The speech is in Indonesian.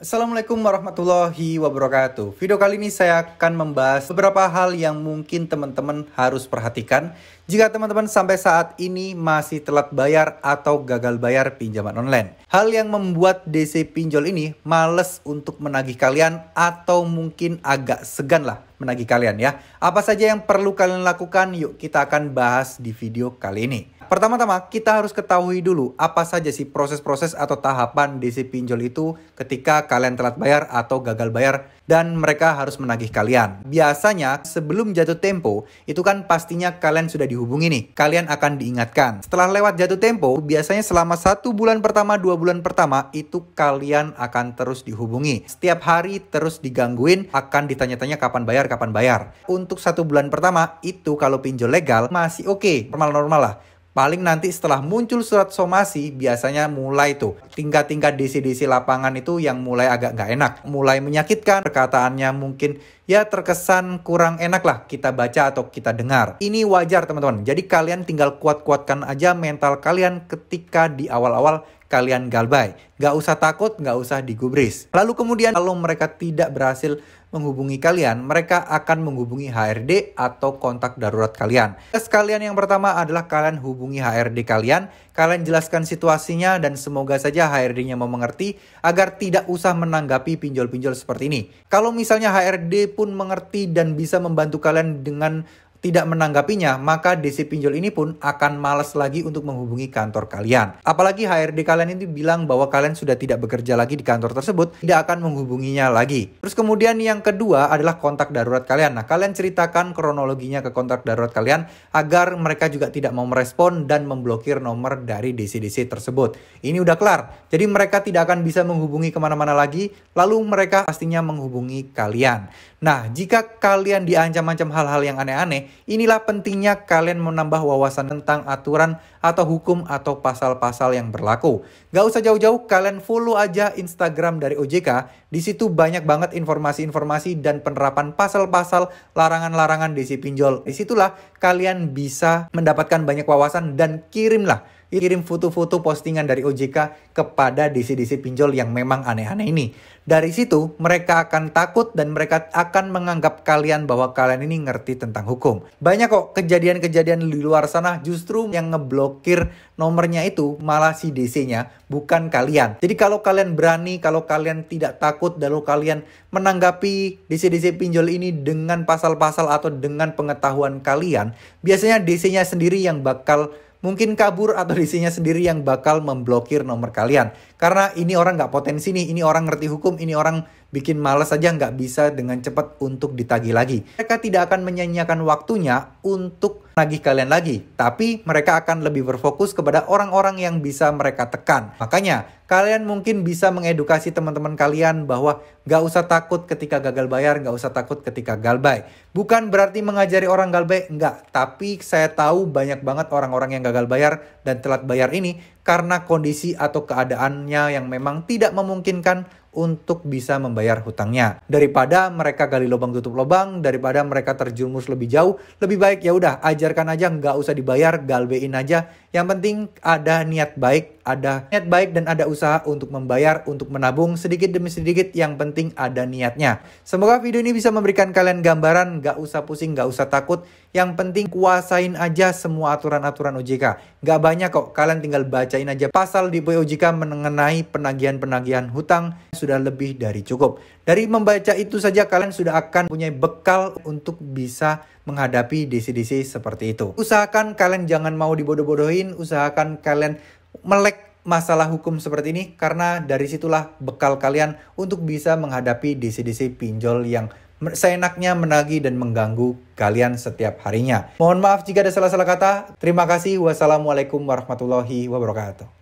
Assalamualaikum warahmatullahi wabarakatuh. Video kali ini saya akan membahas beberapa hal yang mungkin teman-teman harus perhatikan jika teman-teman sampai saat ini masih telat bayar atau gagal bayar pinjaman online. Hal yang membuat DC Pinjol ini males untuk menagih kalian atau mungkin agak segan lah menagih kalian ya. Apa saja yang perlu kalian lakukan? Yuk kita akan bahas di video kali ini pertama-tama kita harus ketahui dulu apa saja sih proses-proses atau tahapan DC pinjol itu ketika kalian telat bayar atau gagal bayar dan mereka harus menagih kalian. Biasanya sebelum jatuh tempo, itu kan pastinya kalian sudah dihubungi nih. Kalian akan diingatkan. Setelah lewat jatuh tempo, biasanya selama satu bulan pertama, dua bulan pertama, itu kalian akan terus dihubungi. Setiap hari terus digangguin, akan ditanya-tanya kapan bayar, kapan bayar. Untuk satu bulan pertama, itu kalau pinjol legal masih oke, okay, normal-normal lah. Paling nanti setelah muncul surat somasi, biasanya mulai tuh tingkat-tingkat disi-disi lapangan itu yang mulai agak nggak enak, mulai menyakitkan, perkataannya mungkin ya terkesan kurang enak lah kita baca atau kita dengar. Ini wajar teman-teman, jadi kalian tinggal kuat-kuatkan aja mental kalian ketika di awal-awal kalian galbay. Gak usah takut, gak usah digubris. Lalu kemudian kalau mereka tidak berhasil menghubungi kalian, mereka akan menghubungi HRD atau kontak darurat kalian. Tes kalian yang pertama adalah kalian hubungi HRD kalian, kalian jelaskan situasinya dan semoga saja HRD-nya mau mengerti agar tidak usah menanggapi pinjol-pinjol seperti ini. Kalau misalnya HRD pun mengerti dan bisa membantu kalian dengan tidak menanggapinya, maka DC pinjol ini pun akan malas lagi untuk menghubungi kantor kalian. Apalagi HRD kalian itu bilang bahwa kalian sudah tidak bekerja lagi di kantor tersebut, tidak akan menghubunginya lagi. Terus kemudian yang kedua adalah kontak darurat kalian. Nah, kalian ceritakan kronologinya ke kontak darurat kalian agar mereka juga tidak mau merespon dan memblokir nomor dari DC-DC tersebut. Ini udah kelar. Jadi mereka tidak akan bisa menghubungi kemana-mana lagi, lalu mereka pastinya menghubungi kalian. Nah, jika kalian diancam-ancam hal-hal yang aneh-aneh, inilah pentingnya kalian menambah wawasan tentang aturan atau hukum atau pasal-pasal yang berlaku. Gak usah jauh-jauh, kalian follow aja Instagram dari OJK. Di situ banyak banget informasi-informasi dan penerapan pasal-pasal larangan-larangan desi pinjol. Disitulah kalian bisa mendapatkan banyak wawasan dan kirimlah kirim foto-foto postingan dari OJK kepada DC-DC pinjol yang memang aneh-aneh ini. Dari situ, mereka akan takut dan mereka akan menganggap kalian bahwa kalian ini ngerti tentang hukum. Banyak kok kejadian-kejadian di luar sana justru yang ngeblokir nomornya itu malah si DC-nya, bukan kalian. Jadi kalau kalian berani, kalau kalian tidak takut, lalu kalian menanggapi DC-DC pinjol ini dengan pasal-pasal atau dengan pengetahuan kalian, biasanya DC-nya sendiri yang bakal mungkin kabur atau isinya sendiri yang bakal memblokir nomor kalian. Karena ini orang nggak potensi nih, ini orang ngerti hukum, ini orang bikin males saja nggak bisa dengan cepat untuk ditagih lagi. Mereka tidak akan menyanyiakan waktunya untuk nagih kalian lagi, tapi mereka akan lebih berfokus kepada orang-orang yang bisa mereka tekan. Makanya, kalian mungkin bisa mengedukasi teman-teman kalian bahwa nggak usah takut ketika gagal bayar, nggak usah takut ketika galbay. Bukan berarti mengajari orang galbay, nggak. Tapi saya tahu banyak banget orang-orang yang gagal bayar dan telat bayar ini karena kondisi atau keadaannya yang memang tidak memungkinkan untuk bisa membayar hutangnya. Daripada mereka gali lubang tutup lubang, daripada mereka terjumus lebih jauh, lebih baik ya udah ajarkan aja nggak usah dibayar, galbein aja. Yang penting ada niat baik ada niat baik dan ada usaha untuk membayar, untuk menabung sedikit demi sedikit yang penting ada niatnya. Semoga video ini bisa memberikan kalian gambaran, gak usah pusing, gak usah takut. Yang penting kuasain aja semua aturan-aturan OJK. Gak banyak kok, kalian tinggal bacain aja pasal di OJK mengenai penagihan-penagihan hutang sudah lebih dari cukup. Dari membaca itu saja kalian sudah akan punya bekal untuk bisa menghadapi DC-DC seperti itu. Usahakan kalian jangan mau dibodoh-bodohin, usahakan kalian melek masalah hukum seperti ini karena dari situlah bekal kalian untuk bisa menghadapi DC-DC pinjol yang seenaknya menagi dan mengganggu kalian setiap harinya. Mohon maaf jika ada salah-salah kata. Terima kasih. Wassalamualaikum warahmatullahi wabarakatuh.